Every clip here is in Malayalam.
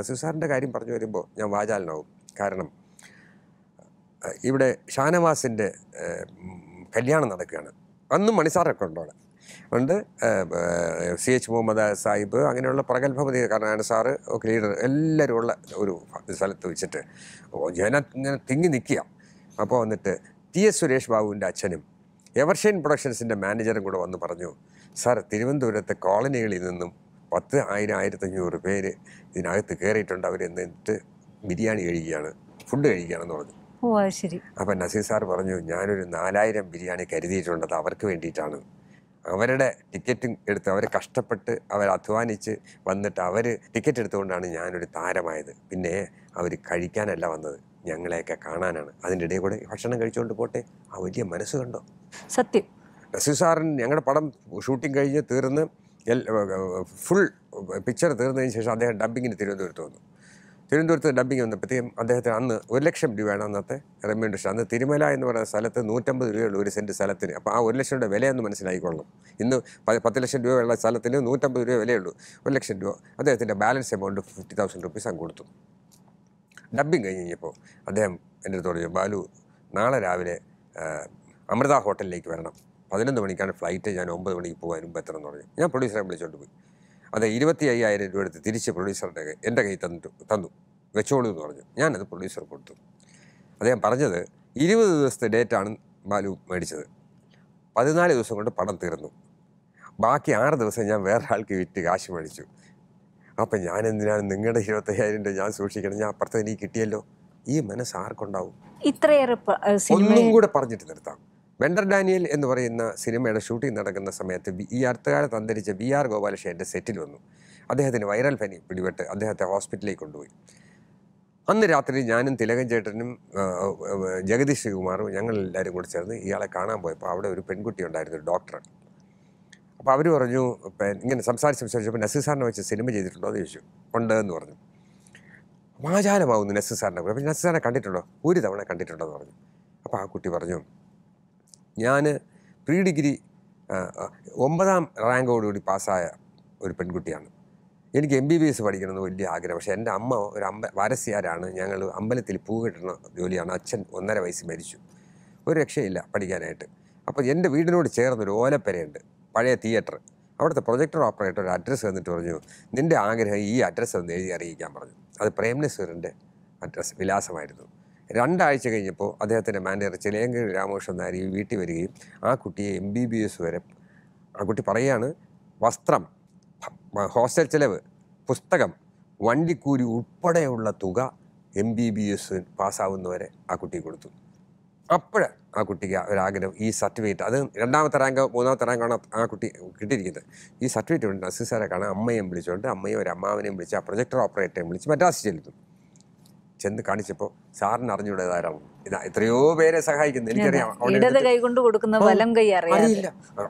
നസീർ സാറിൻ്റെ കാര്യം പറഞ്ഞു വരുമ്പോൾ ഞാൻ വാചാലനാവും കാരണം ഇവിടെ ഷാനവാസിൻ്റെ കല്യാണം നടക്കുകയാണ് അന്നും മണിസാറൊക്കെ ഉണ്ടോ അവിടെ ഉണ്ട് സി എച്ച് മുഹമ്മദ് സാഹിബ് അങ്ങനെയുള്ള പ്രഗത്ഭപതി കർണാടക സാറ് ഒക്കെ ലീഡർ എല്ലാവരും ഉള്ള ഒരു സ്ഥലത്ത് വെച്ചിട്ട് ജന ഇങ്ങനെ തിങ്ങി നിൽക്കുക അപ്പോൾ വന്നിട്ട് ടി എസ് സുരേഷ് ബാബുവിൻ്റെ അച്ഛനും എവർഷൈൻ പ്രൊഡക്ഷൻസിൻ്റെ മാനേജറും കൂടെ വന്ന് പറഞ്ഞു സാർ തിരുവനന്തപുരത്തെ കോളനികളിൽ നിന്നും പത്ത് ആയിരം ആയിരത്തഞ്ഞൂറ് പേര് ഇതിനകത്ത് കയറിയിട്ടുണ്ട് അവരെന്നിട്ട് ബിരിയാണി കഴിക്കുകയാണ് ഫുഡ് കഴിക്കുകയാണെന്ന് പറഞ്ഞു ഓ അത് ശരി അപ്പം നസീർ സാർ പറഞ്ഞു ഞാനൊരു നാലായിരം ബിരിയാണി കരുതിയിട്ടുണ്ടത് അവർക്ക് വേണ്ടിയിട്ടാണ് അവരുടെ ടിക്കറ്റും എടുത്ത് അവർ കഷ്ടപ്പെട്ട് അവർ അധ്വാനിച്ച് വന്നിട്ട് അവർ ടിക്കറ്റ് എടുത്തുകൊണ്ടാണ് ഞാനൊരു താരമായത് പിന്നെ അവർ കഴിക്കാനല്ല വന്നത് ഞങ്ങളെയൊക്കെ കാണാനാണ് അതിൻ്റെ ഇടയിൽ കൂടെ ഭക്ഷണം കഴിച്ചുകൊണ്ട് പോട്ടെ ആ വലിയ മനസ്സ് കണ്ടോ സത്യം നസീർ സാറിന് ഞങ്ങളുടെ പടം ഷൂട്ടിംഗ് കഴിഞ്ഞ് തീർന്ന് ഫുൾ പിക്ചർ തീർന്നതിന് ശേഷം അദ്ദേഹം ഡബിങ്ങിന് തിരുവനന്തപുരത്ത് വന്നു തിരുവനന്തപുരത്ത് ഡബിങ് വന്നപ്പോഴത്തേക്കും അദ്ദേഹത്തിന് അന്ന് ഒരു ലക്ഷം രൂപയാണ് അന്നത്തെ റെമ്യൂണ്ടേഷൻ അന്ന് തിരുമല എന്ന് പറയുന്ന സ്ഥലത്ത് നൂറ്റമ്പത് രൂപയുള്ള ഒരു സെൻറ്റ് സ്ഥലത്തിന് അപ്പോൾ ആ ഒരു ലക്ഷം രൂപ വിലയെന്ന് മനസ്സിലായിക്കൊള്ളും ഇന്ന് പത്ത് ലക്ഷം രൂപയുള്ള സ്ഥലത്തിന് നൂറ്റമ്പത് രൂപ വിലയുള്ളൂ ഒരു ലക്ഷം രൂപ അദ്ദേഹത്തിൻ്റെ balance amount fifty thousand rupees അങ്ങ് കൊടുത്തു ഡബിങ് കഴിഞ്ഞ് കഴിഞ്ഞപ്പോൾ അദ്ദേഹം എൻ്റെ അടുത്തോട് ബാലു നാളെ രാവിലെ അമൃത ഹോട്ടലിലേക്ക് വരണം പതിനൊന്ന് മണിക്കാണ് ഫ്ലൈറ്റ് ഞാൻ ഒമ്പത് മണിക്ക് പോകാൻ മുമ്പ് എത്ര എന്ന് പറഞ്ഞു ഞാൻ പ്രൊഡ്യൂസറെ വിളിച്ചോണ്ട് പോയി അത് ഇരുപത്തി അയ്യായിരം രൂപ എടുത്ത് തിരിച്ച് പ്രൊഡ്യൂസറുടെ എൻ്റെ കയ്യിൽ തന്നിട്ട് തന്നു വെച്ചോളൂ എന്ന് പറഞ്ഞു ഞാനത് പ്രൊഡ്യൂസർ കൊടുത്തു അദ്ദേഹം പറഞ്ഞത് ഇരുപത് ദിവസത്തെ ഡേറ്റാണ് ബാലു മേടിച്ചത് പതിനാല് ദിവസം കൊണ്ട് പണം തീർന്നു ബാക്കി ആറ് ദിവസം ഞാൻ വേറെ ആൾക്ക് വിറ്റ് കാശ് മേടിച്ചു അപ്പം ഞാൻ എന്തിനാണ് നിങ്ങളുടെ ഇരുപത്തയ്യായിരം രൂപ ഞാൻ സൂക്ഷിക്കണം ഞാൻ അപ്പുറത്ത് എനിക്ക് കിട്ടിയല്ലോ ഈ മനസ്സ് ആർക്കുണ്ടാവും ഇത്രയേറെ ഒന്നും കൂടെ പറഞ്ഞിട്ട് നിർത്താം വെണ്ടർ ഡാനിയൽ എന്ന് പറയുന്ന സിനിമയുടെ ഷൂട്ടിംഗ് നടക്കുന്ന സമയത്ത് ഈ അടുത്തകാലത്ത് അന്തരിച്ച വി ആർ ഗോപാലകൃഷ്ണൻ്റെ സെറ്റിൽ വന്നു അദ്ദേഹത്തിന് വൈറൽ പനി പിടിപെട്ട് അദ്ദേഹത്തെ ഹോസ്പിറ്റലിലേക്ക് കൊണ്ടുപോയി അന്ന് രാത്രി ഞാനും തിലകൻ ചേട്ടനും ജഗദീഷ് ശ്രീകുമാറും ഞങ്ങളെല്ലാവരും കൂടി ചേർന്ന് ഇയാളെ കാണാൻ പോയപ്പോൾ അവിടെ ഒരു പെൺകുട്ടി ഉണ്ടായിരുന്നു ഡോക്ടർ അപ്പോൾ അവർ പറഞ്ഞു ഇങ്ങനെ സംസാരിച്ച് സംസാരിച്ചപ്പോൾ നസീർ സാറിനെ വെച്ച് സിനിമ ചെയ്തിട്ടുണ്ടോ എന്ന് ചോദിച്ചു ഉണ്ട് എന്ന് പറഞ്ഞു ആചാരമാവുന്നു നസീർ സാറിനെ അപ്പോൾ നസീർ സാറിനെ കണ്ടിട്ടുണ്ടോ ഒരു തവണ കണ്ടിട്ടുണ്ടോ എന്ന് പറഞ്ഞു അപ്പോൾ ആ കുട്ടി പറഞ്ഞു ഞാൻ പ്രീ ഡിഗ്രി ഒമ്പതാം റാങ്കോടുകൂടി പാസ്സായ ഒരു പെൺകുട്ടിയാണ് എനിക്ക് എം ബി ബി എസ് പഠിക്കണമെന്ന് വലിയ ആഗ്രഹം പക്ഷേ എൻ്റെ അമ്മ ഒരു അമ്പ വാരസ്യാരാണ് ഞങ്ങൾ അമ്പലത്തിൽ പൂ കെട്ടുന്ന ജോലിയാണ് അച്ഛൻ ഒന്നര വയസ്സ് മരിച്ചു ഒരു രക്ഷയില്ല പഠിക്കാനായിട്ട് അപ്പോൾ എൻ്റെ വീടിനോട് ചേർന്നൊരു ഓലപ്പെരയുണ്ട് പഴയ തിയേറ്റർ അവിടുത്തെ പ്രൊജക്ടർ ഓപ്പറേറ്റർ ഒരു അഡ്രസ്സ് തന്നിട്ട് പറഞ്ഞു നിൻ്റെ ആഗ്രഹം ഈ അഡ്രസ്സ് ഒന്ന് എഴുതി അറിയിക്കാൻ പറഞ്ഞു അത് പ്രേംനശ്വരൻ്റെ അഡ്രസ്സ് വിലാസമായിരുന്നു രണ്ടാഴ്ച കഴിഞ്ഞപ്പോൾ അദ്ദേഹത്തിൻ്റെ മാനേജർ ചിലയങ്കൽ രാമകൃഷ്ണൻ നായർ ഈ വീട്ടിൽ വരികയും ആ കുട്ടിയെ എം ബി ബി എസ് വരെ ആ കുട്ടി പറയുകയാണ് വസ്ത്രം ഹോസ്റ്റൽ ചിലവ് പുസ്തകം വണ്ടിക്കൂരി ഉൾപ്പെടെയുള്ള തുക എം ബി ബി എസ് പാസ്സാവുന്നവരെ ആ കുട്ടി കൊടുത്തു അപ്പോൾ ആ കുട്ടിക്ക് ഒരാഗ്രഹം ഈ സർട്ടിഫിക്കറ്റ് അത് രണ്ടാമത്തെ റാങ്ക് മൂന്നാമത്തെ റാങ്കാണ് ആ കുട്ടി കിട്ടിയിരിക്കുന്നത് ഈ സർട്ടിഫിക്കറ്റ് ഉണ്ട് നസീസാരെ കാണാൻ അമ്മയും വിളിച്ചുകൊണ്ട് അമ്മയും ഒരു അമ്മാവനെയും വിളിച്ച് ആ പ്രൊജക്ടർ ഓപ്പറേറ്ററെയും വിളിച്ച് മറ്റാസ് ചെല്ലുന്നു ചെന്ന് കാണിച്ചപ്പോൾ സാറിന് അറിഞ്ഞൂടെ ധാരാളം ഇതാ എത്രയോ പേരെ സഹായിക്കുന്നു എനിക്കറിയാം ഇടത് കൊടുക്കുന്ന വലം കൈ അറിയില്ല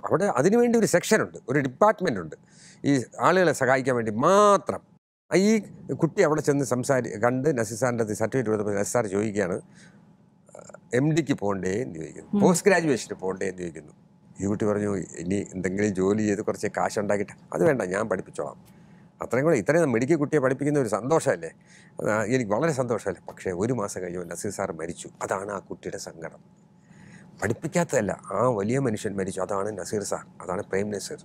അവിടെ അതിനുവേണ്ടി ഒരു സെക്ഷൻ ഉണ്ട് ഒരു ഡിപ്പാർട്ട്മെന്റ് ഉണ്ട് ഈ ആളുകളെ സഹായിക്കാൻ വേണ്ടി മാത്രം ഈ കുട്ടി അവിടെ ചെന്ന് സംസാരി കണ്ട് നസിസാറിൻ്റെ അത് സർട്ടിഫിക്കറ്റ് കൊടുത്തപ്പോൾ നസിസാർ ചോദിക്കുകയാണ് എം ഡിക്ക് പോകണ്ടേ എന്ന് ചോദിക്കുന്നു പോസ്റ്റ് ഗ്രാജുവേഷന് പോകണ്ടേ എന്ന് ചോദിക്കുന്നു ഈ കുട്ടി പറഞ്ഞു ഇനി എന്തെങ്കിലും ജോലി ചെയ്ത് കുറച്ച് കാശ് ഉണ്ടാക്കിയിട്ട് അത് വേണ്ട ഞാൻ പഠിപ്പിച്ചോളാം അത്രയും കൂടെ ഇത്രയും മെഡിക്കൽ കുട്ടിയെ പഠിപ്പിക്കുന്ന ഒരു സന്തോഷമല്ലേ എനിക്ക് വളരെ സന്തോഷമല്ലേ പക്ഷേ ഒരു മാസം കഴിഞ്ഞു നസീർ സാർ മരിച്ചു അതാണ് ആ കുട്ടിയുടെ സങ്കടം പഠിപ്പിക്കാത്തതല്ല ആ വലിയ മനുഷ്യൻ മരിച്ചു അതാണ് നസീർ സാർ അതാണ് പ്രേം നസീർ